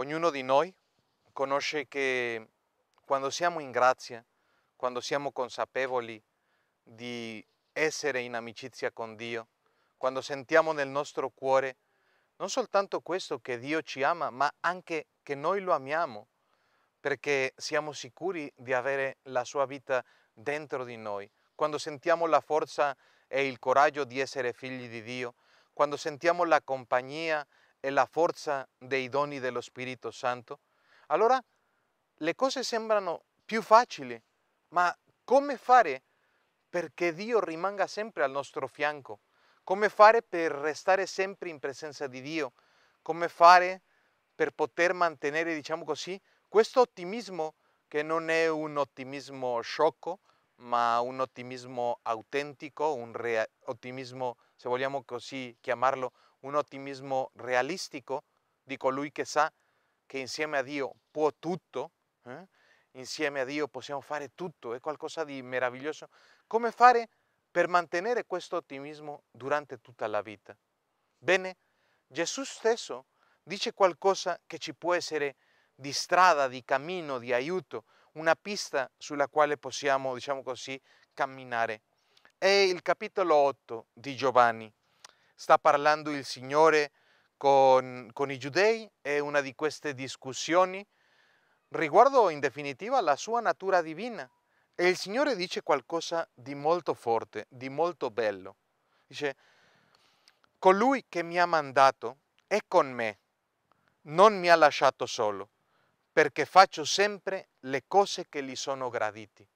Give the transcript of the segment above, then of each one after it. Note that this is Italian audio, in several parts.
Ognuno di noi conosce che quando siamo in grazia, quando siamo consapevoli di essere in amicizia con Dio, quando sentiamo nel nostro cuore non soltanto questo che Dio ci ama, ma anche che noi lo amiamo, perché siamo sicuri di avere la sua vita dentro di noi, quando sentiamo la forza e il coraggio di essere figli di Dio, quando sentiamo la compagnia e la forza dei doni dello Spirito Santo, allora le cose sembrano più facili, ma come fare perché Dio rimanga sempre al nostro fianco? Come fare per restare sempre in presenza di Dio? Come fare per poter mantenere, diciamo così, questo ottimismo che non è un ottimismo sciocco, ma un ottimismo autentico, un ottimismo, se vogliamo così chiamarlo, un ottimismo realistico, di colui che sa che insieme a Dio può tutto, eh? insieme a Dio possiamo fare tutto, è qualcosa di meraviglioso. Come fare per mantenere questo ottimismo durante tutta la vita? Bene, Gesù stesso dice qualcosa che ci può essere di strada, di cammino, di aiuto, una pista sulla quale possiamo, diciamo così, camminare. È il capitolo 8 di Giovanni sta parlando il Signore con, con i giudei è una di queste discussioni riguardo in definitiva alla sua natura divina. E il Signore dice qualcosa di molto forte, di molto bello. Dice, colui che mi ha mandato è con me, non mi ha lasciato solo, perché faccio sempre le cose che gli sono graditi.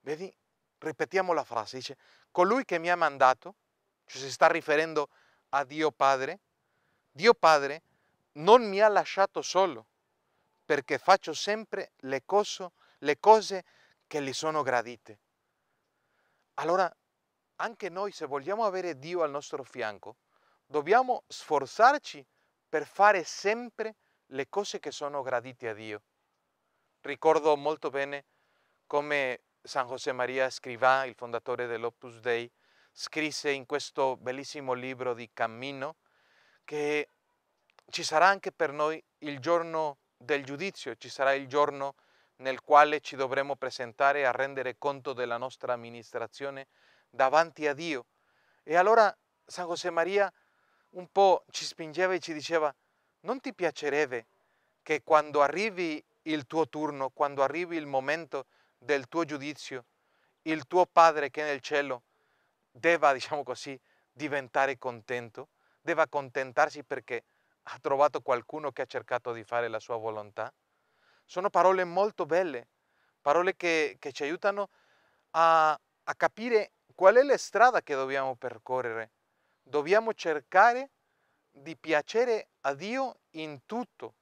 Vedi, ripetiamo la frase, dice, colui che mi ha mandato ci cioè, si sta riferendo a Dio Padre? Dio Padre non mi ha lasciato solo, perché faccio sempre le cose, le cose che gli sono gradite. Allora, anche noi, se vogliamo avere Dio al nostro fianco, dobbiamo sforzarci per fare sempre le cose che sono gradite a Dio. Ricordo molto bene come San José María Escrivá, il fondatore dell'Opus Dei, scrisse in questo bellissimo libro di Cammino che ci sarà anche per noi il giorno del giudizio, ci sarà il giorno nel quale ci dovremo presentare a rendere conto della nostra amministrazione davanti a Dio. E allora San José Maria un po' ci spingeva e ci diceva, non ti piacerebbe che quando arrivi il tuo turno, quando arrivi il momento del tuo giudizio, il tuo Padre che è nel cielo debba, diciamo così, diventare contento, debba contentarsi perché ha trovato qualcuno che ha cercato di fare la sua volontà. Sono parole molto belle, parole che, che ci aiutano a, a capire qual è la strada che dobbiamo percorrere. Dobbiamo cercare di piacere a Dio in tutto,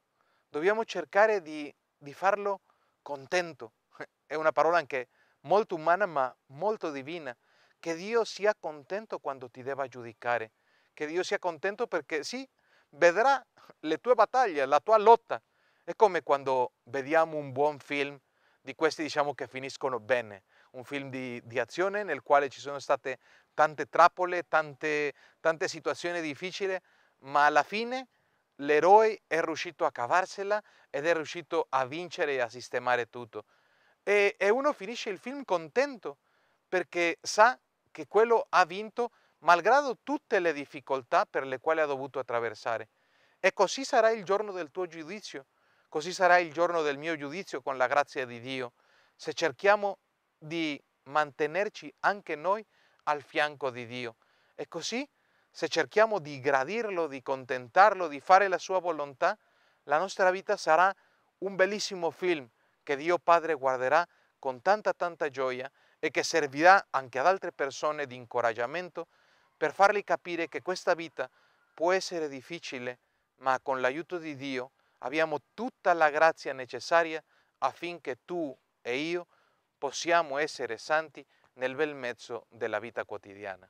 dobbiamo cercare di, di farlo contento. È una parola anche molto umana ma molto divina che Dio sia contento quando ti deve giudicare, eh. che Dio sia contento perché sì, vedrà le tue battaglie, la tua lotta. È come quando vediamo un buon film di questi diciamo che finiscono bene, un film di, di azione nel quale ci sono state tante trappole, tante, tante situazioni difficili, ma alla fine l'eroe è riuscito a cavarsela ed è riuscito a vincere e a sistemare tutto. E, e uno finisce il film contento perché sa che quello ha vinto malgrado tutte le difficoltà per le quali ha dovuto attraversare. E così sarà il giorno del tuo giudizio, così sarà il giorno del mio giudizio con la grazia di Dio, se cerchiamo di mantenerci anche noi al fianco di Dio. E così, se cerchiamo di gradirlo, di contentarlo, di fare la sua volontà, la nostra vita sarà un bellissimo film che Dio Padre guarderà con tanta tanta gioia e che servirà anche ad altre persone di incoraggiamento per farli capire che questa vita può essere difficile, ma con l'aiuto di Dio abbiamo tutta la grazia necessaria affinché tu e io possiamo essere santi nel bel mezzo della vita quotidiana.